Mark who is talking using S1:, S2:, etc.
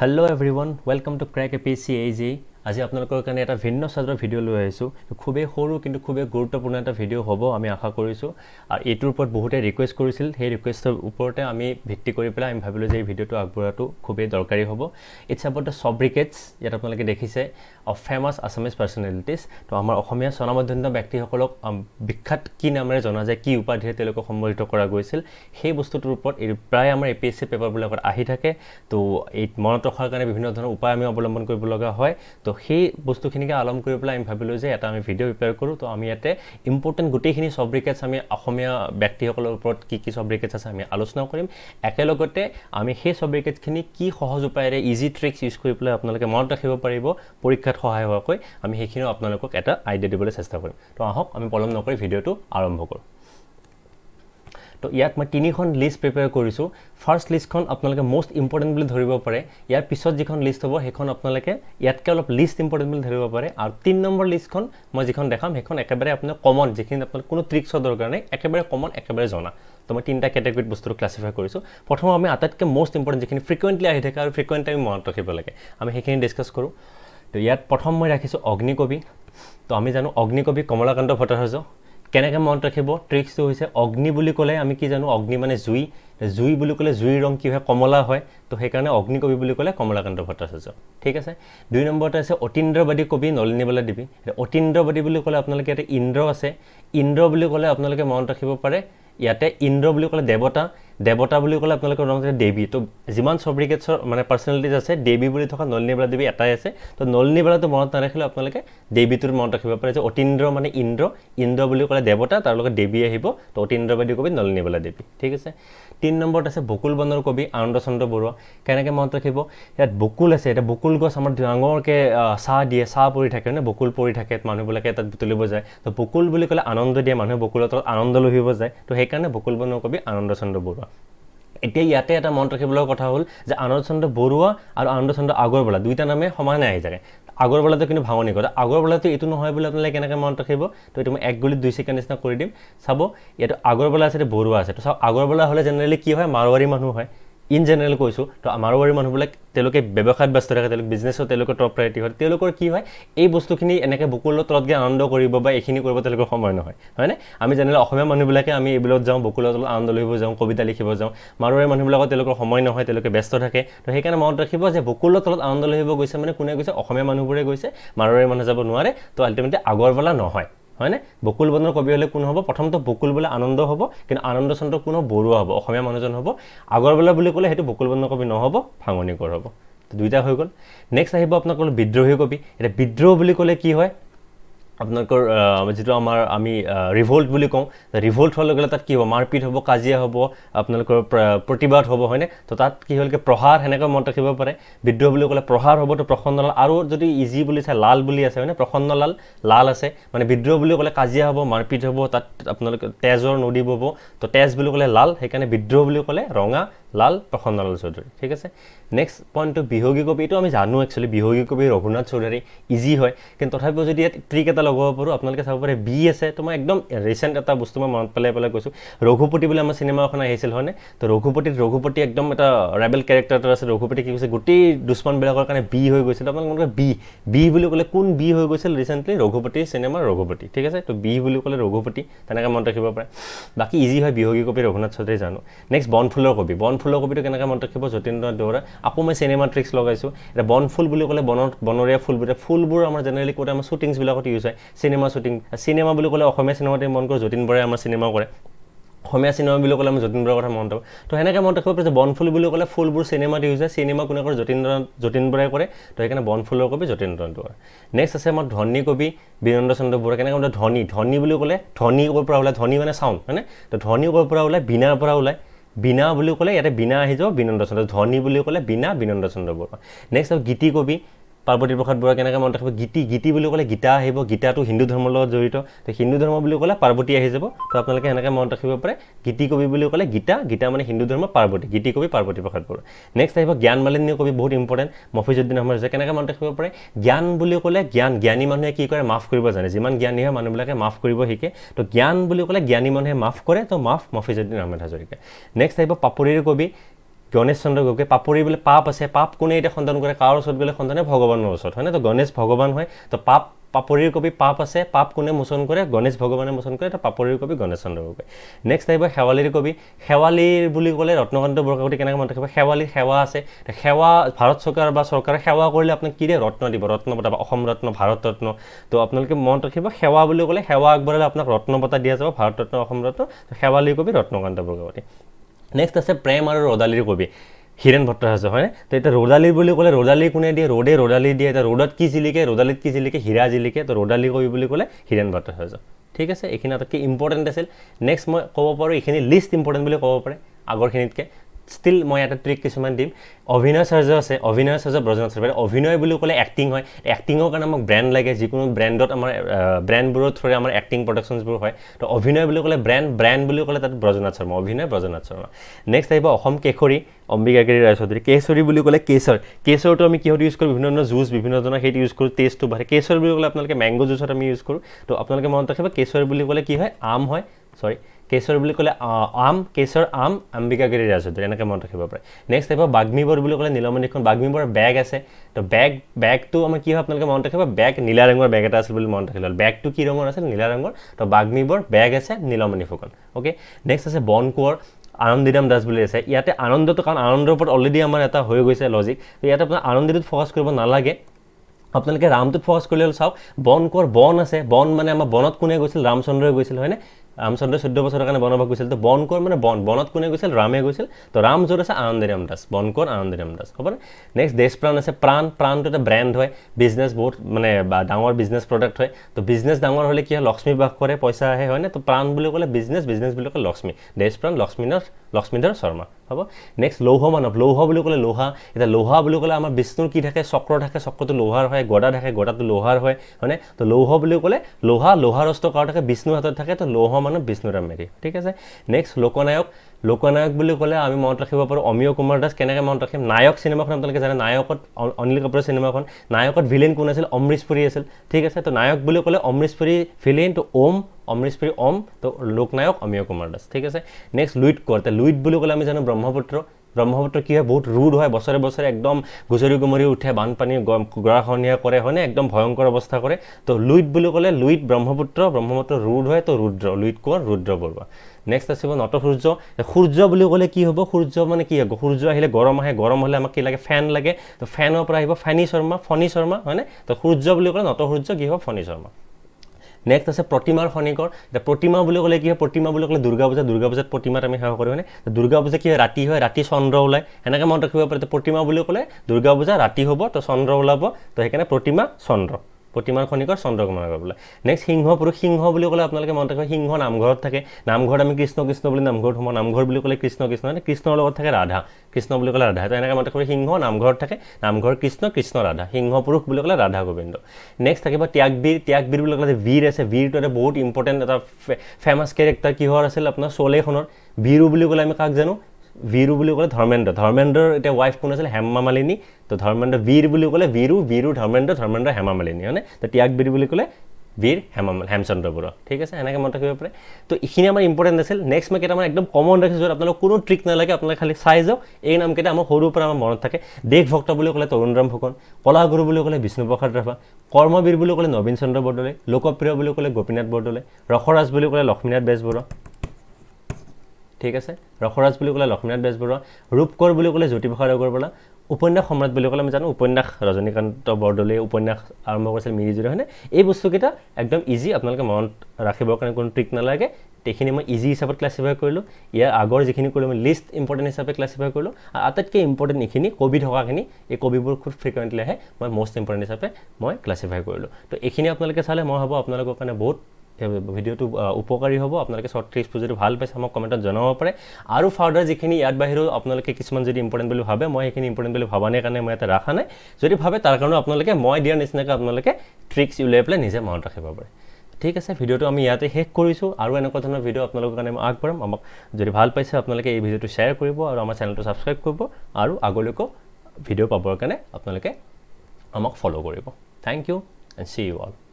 S1: Hello everyone, welcome to Crack a PC AZ. আজি আপোনালোকৰ কাৰণে এটা ভিন্ন চাদৰ ভিডিঅ' লৈ আহিছোঁ খুবেই সৰু কিন্তু খুবেই গুৰুত্বপূৰ্ণ এটা ভিডিঅ' হ'ব আমি আশা কৰিছোঁ আৰু এইটোৰ ওপৰত বহুতে ৰিকুৱেষ্ট কৰিছিল সেই ৰিকুৱেষ্টৰ ওপৰতে আমি ভিত্তি কৰি পেলাই আমি ভাবিলোঁ যে এই ভিডিঅ'টো আগবঢ়োৱাটো খুবেই দৰকাৰী হ'ব ইটছ এবাউট দ্য চব্ৰিকেটছ ইয়াত আপোনালোকে দেখিছে অ ফেমাছ আছামিজ পাৰ্চনেলিটিজ তো আমাৰ অসমীয়া স্বনামধন্য ব্যক্তিসকলক বিখ্যাত কি নামেৰে জনা যায় কি উপাধিৰে তেওঁলোকক সম্বোধিত কৰা গৈছিল সেই বস্তুটোৰ ওপৰত এই প্ৰায় আমাৰ এ পি এছ চি পেপাৰবিলাকত আহি থাকে তো এই মনত ৰখাৰ কাৰণে বিভিন্ন ধৰণৰ উপায় আমি অৱলম্বন কৰিব লগা হয় তো সেই বস্তুখিনিকে আলম কৰি পেলাই আমি ভাবিলোঁ যে এটা আমি ভিডিঅ' প্ৰিপেয়াৰ কৰোঁ তো আমি ইয়াতে ইম্পৰ্টেণ্ট গোটেইখিনি চব্ৰিকেটছ আমি অসমীয়া ব্যক্তিসকলৰ ওপৰত কি কি চব চব্ৰিকেটছ আছে আমি আলোচনা কৰিম একেলগতে আমি সেই চব চব্ৰিকেটছখিনি কি সহজ উপায়েৰে ইজি ট্ৰিক্স ইউজ কৰি পেলাই আপোনালোকে মনত ৰাখিব পাৰিব পৰীক্ষাত সহায় হোৱাকৈ আমি সেইখিনিও আপোনালোকক এটা আইডিয়া দিবলৈ চেষ্টা কৰিম তো আহক আমি পলম নকৰি ভিডিঅ'টো আৰম্ভ কৰোঁ তো ইয়াত মই তিনিখন লিষ্ট প্ৰিপেয়াৰ কৰিছোঁ ফাৰ্ষ্ট লিষ্টখন আপোনালোকে মষ্ট ইম্পৰ্টেণ্ট বুলি ধৰিব পাৰে ইয়াৰ পিছত যিখন লিষ্ট হ'ব সেইখন আপোনালোকে ইয়াতকৈ অলপ লিষ্ট ইম্পৰ্টেণ্ট বুলি ধৰিব পাৰে আৰু তিনি নম্বৰ লিষ্টখন মই যিখন দেখাম সেইখন একেবাৰে আপোনাৰ কমন যিখিনি আপোনাৰ কোনো ট্ৰিক্সৰ দৰকাৰ নাই একেবাৰে কমন একেবাৰে জনা তো মই তিনিটা কেটেগৰীত বস্তুটো ক্লাছিফাই কৰিছোঁ প্ৰথম আমি আটাইতকৈ মষ্ট ইম্পৰ্টেণ্ট যিখিনি ফ্ৰিকুৱেণ্টলি আহি থাকে আৰু ফ্ৰিকুৱেণ্টলি আমি মনত ৰাখিব লাগে আমি সেইখিনি ডিছকাছ কৰোঁ তো ইয়াত প্ৰথম মই ৰাখিছোঁ অগ্নিকবি তো আমি জানো অগ্নিকবি কমলাকান্ত ভট্টাচাৰ্য কেনেকৈ মনত ৰাখিব ট্ৰিক্সটো হৈছে অগ্নি বুলি ক'লে আমি কি জানো অগ্নি মানে জুই জুই বুলি ক'লে জুইৰ ৰং কি হয় কমলা হয় তো সেইকাৰণে অগ্নিকবি বুলি ক'লে কমলাকান্ত ভট্টাচাৰ্য ঠিক আছে দুই নম্বৰতে আছে অতীন্দ্ৰবাদী কবি নলিনীবালা দেৱী অতীন্দ্ৰবাদী বুলি ক'লে আপোনালোকে ইয়াতে ইন্দ্ৰ আছে ইন্দ্ৰ বুলি ক'লে আপোনালোকে মনত ৰাখিব পাৰে ইয়াতে ইন্দ্ৰ বুলি ক'লে দেৱতা দেৱতা বুলি ক'লে আপোনালোকে জনাওঁ যে দেৱী তো যিমান চব মানে পাৰ্চনেলিটিজ আছে দেৱী বুলি থকা নলিনী দেৱী এটাই আছে তো নলিনী বেলাটো মনত নাৰাখিলে আপোনালোকে দেৱীটোৰ মনত ৰাখিব পাৰে যে অতীন্দ্ৰ মানে ইন্দ্ৰ ইন্দ্ৰ বুলি ক'লে দেৱতা তাৰ লগত দেৱী আহিব তো অতীন্দ্ৰ বাইদেউ কবি নলিনী দেৱী ঠিক আছে তিনি নম্বৰত আছে বকুল বনৰ কবি আনন্দ চন্দ্ৰ বৰুৱা কেনেকৈ মনত ৰাখিব ইয়াত বকুল আছে এতিয়া বকুল গছ আমাৰ ডাঙৰকৈ চাহ দিয়ে চাহ পৰি থাকে মানে বকুল পৰি থাকে মানুহবিলাকে তাত তুলিব যায় তো বকুল বুলি ক'লে আনন্দ দিয়ে মানুহে বকুলৰ তলত আনন্দ লভিব যায় তো সেইকাৰণে বকুল বনৰ কবি আনন্দ চন্দ্ৰ বৰুৱা এতিয়া ইয়াতে এটা মনত ৰাখিবলৈ কথা হ'ল যে আনন্দ চন্দ্ৰ বৰুৱা আৰু আনন্দ আনন্দচন্দ্ৰ আগৰৱালা দুইটা নামে সমানে আহি থাকে আগৰৱালাটো কিন্তু ভাঙনি আগৰ আগৰৱালাটো এইটো নহয় বুলি আপোনালোকে কেনেকৈ মনত ৰাখিব তো এইটো মই এক গুলিত দুই ছেকেণ্ড নিচিনা কৰি দিম চাব ইয়াতো আগৰ আগৰৱালা আছে বৰুৱা আছে তো চাওক আগৰৱালা হ'লে জেনেৰেলি কি হয় মাৰোৱাৰী মানুহ হয় ইন জেনেৰেল কৈছোঁ তো আমাৰো বাৰু মানুহবিলাক তেওঁলোকে ব্যৱসায়ত ব্যস্ত থাকে তেওঁলোকে বিজনেছত তেওঁলোকৰ টপ প্ৰায়ৰিটি হয় তেওঁলোকৰ কি হয় এই বস্তুখিনি এনেকৈ বকুলৰ তলত গৈ আনন্দ কৰিব বা এইখিনি কৰিব তেওঁলোকৰ সময় নহয় হয়নে আমি জেনেৰেল অসমীয়া মানুহবিলাকে আমি এইবিলাকত যাওঁ বকুলৰ তলত আনন্দ লৈ যাওঁ কবিতা লিখিব যাওঁ মাৰোৱাৰী মানুহবিলাকৰ তেওঁলোকৰ সময় নহয় তেওঁলোকে ব্যস্ত থাকে তো সেইকাৰণে মনত ৰাখিব যে বকুলৰ তলত আনন্দ লৈ গৈছে মানে কোনে গৈছে অসমীয়া মানুহবোৰে গৈছে মাৰোৱাৰী মানুহ যাব নোৱাৰে তো আল্টিমেটলি আগৰবেলা নহয় হয়নে বকুল বন্ধৰ কবি হ'লে কোন হ'ব প্ৰথমতে বকুল বোলে আনন্দ হ'ব কিন্তু আনন্দ চন্দ্ৰ কোনো বৰুৱা হ'ব অসমীয়া মানুহজন হ'ব আগৰবেলা বুলি ক'লে সেইটো বকুল বন্ধৰ কবি নহ'ব ফাঙনিকৰ হ'ব দুইটা হৈ গ'ল নেক্সট আহিব আপোনাক বিদ্ৰোহী কবি এতিয়া বিদ্ৰোহ বুলি ক'লে কি হয় আপোনালোকৰ যিটো আমাৰ আমি ৰিভল্ট বুলি কওঁ ৰিভল্ট হোৱাৰ লগে লগে তাত কি হ'ব মাৰপিট হ'ব কাজিয়া হ'ব আপোনালোকৰ প্ৰতিবাদ হ'ব হয়নে তো তাত কি হ'লগৈ প্ৰহাৰ সেনেকৈ মনত ৰাখিব পাৰে বিদ্ৰোহ বুলি ক'লে প্ৰহাৰ হ'ব তো প্ৰসন্ন লাল আৰু যদি ইজি বুলি চাই লাল বুলি আছে হয়নে প্ৰসন্নলাল লাল আছে মানে বিদ্ৰোহ বুলি ক'লে কাজিয়া হ'ব মাৰপিট হ'ব তাত আপোনালোকে তেজৰ নদী বব তো তেজ বুলি ক'লে লাল সেইকাৰণে বিদ্ৰোহ বুলি ক'লে ৰঙা লাল প্ৰসন্নলাল চৌধুৰী ঠিক আছে নেক্সট পইণ্টটো বিহগী কবি এইটো আমি জানো একচুৱেলি বিহগী কবি ৰঘুনাথ চৌধুৰী ইজি হয় কিন্তু তথাপিও যদি ইয়াত ট্ৰিক এটা লগাব পাৰোঁ আপোনালোকে চাব পাৰে বি আছে তো মই একদম ৰিচেণ্ট এটা বস্তু মই মনত পেলাই পেলাই কৈছোঁ ৰঘুপতি বুলি আমাৰ চিনেমা এখন আহিছিল হয়নে তো ৰঘুপতিত ৰঘুপতি একদম এটা ৰাইবেল কেৰেক্টাৰ এটা আছে ৰঘুপতি কি কৈছে গোটেই দুশ্মনবিলাকৰ কাৰণে বি হৈ গৈছিল আপোনালোকে বি বি বুলি ক'লে কোন বি হৈ গৈছিল ৰিচেণ্টলি ৰঘুপতি চিনেমা ৰঘুপতি ঠিক আছে তো বি বুলি ক'লে ৰঘুপতি তেনেকৈ মনত ৰাখিব পাৰে বাকী ইজি হয় বিহগী কবি ৰঘুনাথ চৌধুৰী জানো নেক্সট বনফুলৰ কবি বনফুল ফুলৰ কবিটো কেনেকৈ মনত ৰাখিব যতীন দৌৰা আকৌ মই চিনেমা ট্ৰিক্স লগাইছোঁ এতিয়া বনফুল বুলি ক'লে বন বনৰীয়া ফুলবোৰ ফুলবোৰ আমাৰ জেনেৰেলি ক'তে আমাৰ শ্বুটিংছবিলাকত ইউজ হয় চিনেমা শ্বুটিং চিনেমা বুলি ক'লে অসমীয়া চিনেমাতে মন কৰোঁ যতীন বৰাই আমাৰ চিনেমা কৰে অসমীয়া চিনেমা বুলি ক'লে আমি যতীন বৰাৰ কথা মনত তো সেনেকৈ মনত ৰাখিব পাৰিছোঁ বনফুল বুলি ক'লে ফুলবোৰ চিনেমাত ইউজ হয় চিনেমা কোনে কৰে যতীন যতীন বৰাই কৰে তো সেইকাৰণে বনফুলৰ কবি যতীন দৌৰা নেক্সট আছে আমাৰ ধনী কবি বীৰেন্দ্ৰ চন্দ্ৰ বৰুৱা কেনেকৈ ধনী ধনী বুলি ক'লে ধনী ক'ৰ পৰা ওলায় ধনী মানে চাউণ্ড হয়নে তো ধনী ক'ৰ পৰা ওলায় বিনাৰ পৰা ওলায় বিনা বুলি ক'লে ইয়াতে বিনা আহি যাব বিনন্দ চন্দ্ৰ ধনী বুলি ক'লে বিনা বিনন্দ চন্দ্ৰ বৰুৱা নেক্সট আৰু কবি পাৰ্বতী প্ৰসাদ বৰুৱা কেনেকৈ মনত ৰাখিব গীতি গীতি বুলি ক'লে গীতা আহিব গীতাটো হিন্দু ধৰ্মৰ লগত জড়িত তো হিন্দু ধৰ্ম বুলি ক'লে পাৰ্বতী আহি যাব তো আপোনালোকে সেনেকৈ মনত ৰাখিব পাৰে গীতি কবি বুলি ক'লে গীতা গীতা মানে হিন্দু ধৰ্ম পাৰ্বতী গীতি কবি পাৰ্বতী প্ৰসাদ বৰুৱা নেক্সট আহিব জ্ঞান মালিনী কবি বহুত ইম্পৰ্টেণ্ট মফিজুদ্দিন আহমেদ হৈছে কেনেকৈ মনত ৰাখিব পাৰে জ্ঞান বুলি ক'লে জ্ঞান জ্ঞানী মানুহে কি কৰে মাফ কৰিব জানে যিমান জ্ঞানী হয় মানুহবিলাকে মাফ কৰিব শিকে তো জ্ঞান বুলি ক'লে জ্ঞানী মানুহে মাফ কৰে তো মাফ মফিজুদ্দিন আহমেদ হাজৰিকা নেক্সট আহিব পাপৰিৰ কবি গণেশ চন্দ্ৰ গগৈ পাপৰি বোলে পাপ আছে পাপ কোনে এতিয়া সন্ধান কৰে কাৰ ওচৰত বোলে সন্তানে ভগৱানৰ ওচৰত হয়নে তো গণেশ ভগৱান হয় তো পাপ পাপৰিৰ কবি পাপ আছে পাপ কোনে মোচন কৰে গণেশ ভগৱানে মোচন কৰে তো পাপৰিৰ কবি গণেশ চন্দ্ৰ গগৈ নেক্সট আহিব শেৱালিৰ কবি শেৱালিৰ বুলি ক'লে ৰত্নকান্ত বৰকাগতি কেনেকৈ মনত ৰাখিব শেৱালিৰ সেৱা আছে সেৱা ভাৰত চৰকাৰ বা চৰকাৰে সেৱা কৰিলে আপোনাক দিয়ে ৰত্ন দিব ৰত্ন বঁটা বা অসম ৰত্ন ভাৰত ৰত্ন তো আপোনালোকে মনত ৰাখিব সেৱা বুলি ক'লে সেৱা আগবঢ়ালে আপোনাক ৰত্ন বঁটা দিয়া যাব ভাৰত ৰত্ন অসম ৰত্ন শেৱালিৰ কবি ৰত্নকান্ত বৰকাগতি নেক্সট আছে প্ৰেম আৰু ৰদালিৰ কবি হীৰেণ ভট্টাচাৰ্য হয়নে তো এতিয়া ৰদালি বুলি ক'লে ৰদালি কোনে দিয়ে ৰ'দে ৰদালি দিয়ে এতিয়া ৰ'দত কি জিলিকে ৰদালিত কি জিলিকে হীৰা জিলিকে তো ৰদালি কবি বুলি ক'লে হীৰেণ ভট্টাচাৰ্য ঠিক আছে এইখিনি আটাইতকৈ ইম্পৰ্টেণ্ট আছিল নেক্সট মই ক'ব পাৰোঁ এইখিনি লিষ্ট ইম্পৰ্টেণ্ট বুলি ক'ব পাৰে আগৰখিনিতকৈ ষ্টিল মই এটা ট্ৰিক কিছুমান দিম অভিনয় চাৰ্জ আছে অভিনয় চাৰ্জ ব্ৰজনাথ চৰ্মাৰী অভিনয় বুলি ক'লে এক্টিং হয় এক্টিঙৰ কাৰণে আমাক ব্ৰেণ্ড লাগে যিকোনো ব্ৰেণ্ডত আমাৰ ব্ৰেণ্ডবোৰৰ থ্ৰুৰে আমাৰ এক্টিং প্ৰডাকশ্যনছবোৰ হয় তো অভিনয় বুলি ক'লে ব্ৰেণ্ড ব্ৰেণ্ড বুলি ক'লে তাত ব্ৰজনাথ শৰ্মা অভিনয় ব্ৰজনাথ শৰ্মা নেক্সট আহিব অসম কেশৰী অম্বিকাগিৰি ৰায়চৌধুৰী কেশৰী বুলি ক'লে কেশৰ কেশৰটো আমি কিহত ইউজ কৰোঁ বিভিন্ন ধৰণৰ জুচ বিভিন্ন ধৰণৰ সেইটো ইউজ কৰোঁ টেষ্টটো বাঢ়ে কেশৰ বুলি ক'লে আপোনালোকে মেংগ' জুচত আমি ইউজ কৰোঁ তো আপোনালোকে মনত ৰাখিব কেশৰ বুলি ক'লে কি হয় আম হয় চৰি কেশৰ বুলি ক'লে আম কেশৰ আম অম্বিকাগিৰি ৰাজত এনেকৈ মনত ৰাখিব পাৰে নেক্সট আহিব বাগ্মীবৰ বুলি ক'লে নীলমণিখন বাগ্মীবৰ বেগ আছে তো বেগ বেগটো আমাৰ কি হয় আপোনালোকে মনত ৰাখিব বেগ নীলা ৰঙৰ বেগ এটা আছিল বুলি মনত ৰাখিলে বেগটো কি ৰঙৰ আছিল নীলা ৰঙৰ তো বাগ্মীবৰ বেগ আছে নীলমণি ফুকন অ'কে নেক্সট আছে বনকোঁৱৰ আনন্দিৰাম দাস বুলি আছে ইয়াতে আনন্দটো কাৰণ আনন্দৰ ওপৰত অলৰেডি আমাৰ এটা হৈ গৈছে লজিক তো ইয়াতে আপোনাৰ আনন্দিটোত ফ'কাছ কৰিব নালাগে আপোনালোকে ৰামটোত ফ'কাছ কৰিলে চাওক বন কোঁৱৰ বন আছে বন মানে আমাৰ বনত কোনে গৈছিল ৰামচন্দ্ৰই গৈছিল হয়নে ৰামচন্দ্ৰই চৈধ্য বছৰৰ কাৰণে বনবাস গৈছিল তো বনকৰ মানে বন বনত কোনে গৈছিল ৰামে গৈছিল তো ৰাম য'ত আছে আনন্দৰাম দাস বনকৰ আনন্দৰাম দাস নে নেক্সট দেশ প্ৰাণ আছে প্ৰাণ প্ৰাণটো এটা ব্ৰেণ্ড হয় বিজনেছ বহুত মানে ডাঙৰ বিজনেছ প্ৰডাক্ট হয় তো বিজনেছ ডাঙৰ হ'লে কি হয় লক্ষ্মী বাস কৰে পইচা আহে হয়নে তো প্ৰাণ বুলি ক'লে বিজনেছ বিজনেছ বুলি ক'লে লক্ষ্মী দেশ প্ৰাণ লক্ষ্মীনাথ লক্ষ্মীন্দ্ৰ শৰ্মা হ'ব নেক্সট লৌহ মানৱ লৌহ বুলি ক'লে লোহা এতিয়া লোহা বুলি ক'লে আমাৰ বিষ্ণুৰ কি থাকে চক্ৰ থাকে চক্ৰটো লোহাৰ হয় গদা থাকে গদাটো লোহাৰ হয় হয়নে তো লৌহ বুলি ক'লে লোহা লোহাৰ অস্ত্ৰ কাৰ থাকে বিষ্ণুৰ হাতত থাকে তো লৌহ মানৱ বিষ্ণুৰাম মেৰি ঠিক আছে নেক্সট লোকনায়ক লোকনায়ক বুলি ক'লে আমি মনত ৰাখিব পাৰোঁ অমিয় কুমাৰ দাস কেনেকৈ মনত ৰাখিম নায়ক চিনেমাখন আপোনালোকে জানে নায়কত অনিল কাপুৰৰ চিনেমাখন নায়কত ভিলেইন কোন আছিল অমৃশ পুৰী আছিল ঠিক আছে তো নায়ক বুলি ক'লে অমৃশ পুৰী ভিলেইন তো ওম অমৃশ পুৰী ওম তো লোকনায়ক অমিয় কুমাৰ দাস ঠিক আছে নেক্সট লুইট কোৱাৰ তে লুইট বুলি ক'লে আমি জানো ব্ৰহ্মপুত্ৰ ব্ৰহ্মপুত্ৰ কি হয় বহুত ৰুড হয় বছৰে বছৰে একদম গুজৰি গুমৰি উঠে বানপানী গৰাখনীয়া কৰে হয়নে একদম ভয়ংকৰ অৱস্থা কৰে তো লুইট বুলি ক'লে লুইট ব্ৰহ্মপুত্ৰ ব্ৰহ্মপুত্ৰ ৰুড হয় তো ৰুদ্ৰ লুইট কোৱাৰ ৰুদ্ৰ বৰুৱা নেক্সট আছিব নটসূৰ্য সূৰ্য বুলি ক'লে কি হ'ব সূৰ্য মানে কি হ'ব সূৰ্য আহিলে গৰম আহে গৰম হ'লে আমাক কি লাগে ফেন লাগে তো ফেনৰ পৰা আহিব ফানি শৰ্মা ফণি শৰ্মা হয়নে তো সূৰ্য বুলি ক'লে নট নটসূৰ্য কি হ'ব ফণি শৰ্মা নেক্সট আছে প্ৰতিমাৰ খনিকৰ এতিয়া প্ৰতিমা বুলি ক'লে কি হয় প্ৰতিমা বুলি ক'লে দুৰ্গা পূজা দুৰ্গা পূজাত প্ৰতিমাত আমি সেৱা কৰোঁ মানে দুৰ্গা পূজা কি হয় ৰাতি হয় ৰাতি চন্দ্ৰ ওলায় সেনেকৈ মনত ৰাখিব পাৰে প্ৰতিমা বুলি ক'লে দুৰ্গা পূজা ৰাতি হ'ব তো চন্দ্ৰ ওলাব তো সেইকাৰণে প্ৰতিমা চন্দ্ৰ প্ৰতিমাৰ খনিকৰ চন্দ্ৰকুমাৰ গাঁও পেলাই নেক্সট সিংহ পুৰুষ সিংহ বুলি ক'লে আপোনালোকে মনত ৰাখিব সিংহ নামঘৰত থাকে নামঘৰত আমি কৃষ্ণ কৃষ্ণ বুলি নামঘৰত সোমাওঁ নামঘৰ বুলি ক'লে কৃষ্ণ কৃষ্ণ মানে কৃষ্ণৰ লগত থাকে ৰাধা কৃষ্ণ বুলি ক'লে ৰাধা এনেকৈ মনত ৰাখিব সিংহ নামঘৰত থাকে নামঘৰ কৃষ্ণ কৃষ্ণ ৰাধা সিংহ পুৰুষ বুলি ক'লে ৰাধা গোবিন্দ নেক্সট থাকিব ত্যাগবীৰ ত্যাগবীৰ বুলি ক'লে বীৰ আছে বীৰটো এটা বহুত ইম্পৰ্টেণ্ট এটা ফেমাছ কেৰেক্টাৰ কিহৰ আছিল আপোনাৰ চলেখনৰ বীৰু বুলি ক'লে আমি কাক জানো ভিৰু বুলি ক'লে ধৰ্মেন্দ্ৰ ধৰ্মেন্দ্ৰৰ এতিয়া ৱাইফ কোন আছিলে হেমা মালিনী তো ধৰ্মেন্দ্ৰ বীৰ বুলি ক'লে বীৰু বীৰু ধৰ্মেন্দ্ৰ ধৰ্মেন্দ্ৰ হেমা মালিনী হয়নে তো ত্যাগ ত্যাগবীৰ বুলি ক'লে বীৰ হেমা হেমচন্দ্ৰ বৰুৱা ঠিক আছে এনেকৈ মনত ৰাখিব পাৰে তো এইখিনি আমাৰ ইম্পৰ্টেণ্ট আছিল নেক্সট মই কেইটামান একদম কমন ৰাখিছোঁ য'ত আপোনালোকক কোনো ট্ৰিক নালাগে আপোনালোকে খালী চাই যাওক এই নামকেইটা আমাৰ সৰুৰ পৰা আমাৰ মনত থাকে দেশভক্ত বুলি ক'লে তৰুণৰাম ফুকন কলাগুৰু বুলি ক'লে বিষ্ণুপ্ৰসাদ ৰাভা কৰ্মবীৰ বুলি ক'লে নবীন চন্দ্ৰ বৰদলৈ লোকপ্ৰিয় বুলি ক'লে গোপীনাথ বৰদলৈ ৰসৰাজ বুলি ক'লে লক্ষ্মীনাথ বেজবৰুৱা ঠিক আছে ৰসৰাজ বুলি ক'লে লক্ষ্মীনাথ বেজবৰুৱা ৰূপকৰ বুলি ক'লে জ্যোতিপ্ৰসাদ অগৰৱালা উপন্যাস সম্ৰাট বুলি ক'লে আমি জানো উপন্যাস ৰজনীকান্ত বৰদলৈ উপন্যাস আৰম্ভ কৰিছিল মিৰিজুৰি হয়নে এই বস্তুকেইটা একদম ইজি আপোনালোকে মনত ৰাখিবৰ কাৰণে কোনো ট্ৰিক নালাগে সেইখিনি মই ইজি হিচাপত ক্লাছিফাই কৰিলোঁ ইয়াৰ আগৰ যিখিনি কৰিলোঁ মই লিষ্ট ইম্পৰ্টেণ্ট হিচাপে ক্লাছিফাই কৰিলোঁ আৰু আটাইতকৈ ইম্পৰ্টেণ্ট এইখিনি কবি থকাখিনি এই কবিবোৰ খুব ফ্ৰিকুৱেণ্টলি আহে মই মষ্ট ইম্পৰ্টেণ্ট হিচাপে মই ক্লাছিফাই কৰিলোঁ তো এইখিনি আপোনালোকে চালে মই ভাবোঁ আপোনালোকৰ কাৰণে বহুত ভিডিঅ'টো উপকাৰী হ'ব আপোনালোকে শ্বৰ্ট ক্লিপছবোৰ যদি ভাল পাইছে আমাক কমেণ্টত জনাব পাৰে আৰু ফাৰ্ডাৰ যিখিনি ইয়াৰ বাহিৰেও আপোনালোকে কিছুমান যদি ইম্পৰ্টেণ্ট বুলি ভাবে মই সেইখিনি ইম্পৰ্টেণ্ট বুলি ভবা নাই কাৰণে মই ইয়াতে ৰখা নাই যদি ভাবে তাৰ কাৰণেও আপোনালোকে মই দিয়াৰ নিচিনাকৈ আপোনালোকে ট্ৰিক্স উলিয়াই পেলাই নিজে মনত ৰাখিব পাৰে ঠিক আছে ভিডিঅ'টো আমি ইয়াতে শেষ কৰিছোঁ আৰু এনেকুৱা ধৰণৰ ভিডিঅ' আপোনালোকৰ কাৰণে মই আগবঢ়াম আমাক যদি ভাল পাইছে আপোনালোকে এই ভিডিঅ'টো শ্বেয়াৰ কৰিব আৰু আমাৰ চেনেলটো ছাবস্ক্ৰাইব কৰিব আৰু আগলৈকো ভিডিঅ' পাবৰ কাৰণে আপোনালোকে আমাক ফ'ল' কৰিব thank you and see you all